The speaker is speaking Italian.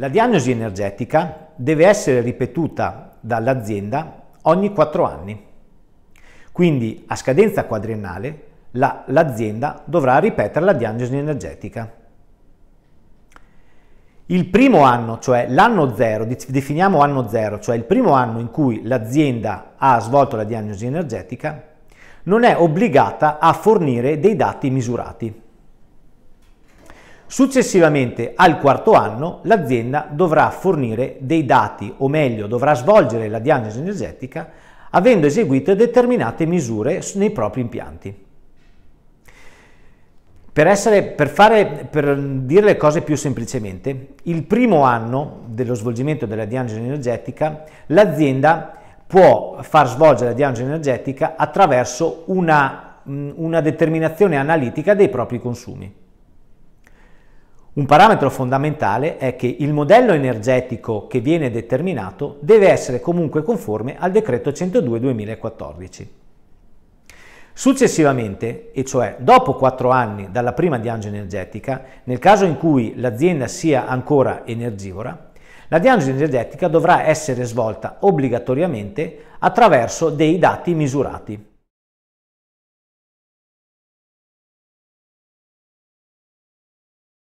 La diagnosi energetica deve essere ripetuta dall'azienda ogni 4 anni. Quindi a scadenza quadriennale la, l'azienda dovrà ripetere la diagnosi energetica. Il primo anno, cioè l'anno zero, definiamo anno zero, cioè il primo anno in cui l'azienda ha svolto la diagnosi energetica, non è obbligata a fornire dei dati misurati. Successivamente al quarto anno l'azienda dovrà fornire dei dati, o meglio dovrà svolgere la diagnosi energetica avendo eseguito determinate misure nei propri impianti. Per, essere, per, fare, per, dire le cose più semplicemente, il primo anno dello svolgimento della diagnosi energetica l'azienda può far svolgere la diagnosi energetica attraverso una, una determinazione analitica dei propri consumi. Un parametro fondamentale è che il modello energetico che viene determinato deve essere comunque conforme al decreto 102-2014. Successivamente, e cioè dopo quattro anni dalla prima diange energetica, nel caso in cui l'azienda sia ancora energivora, la diagnosi energetica dovrà essere svolta obbligatoriamente attraverso dei dati misurati.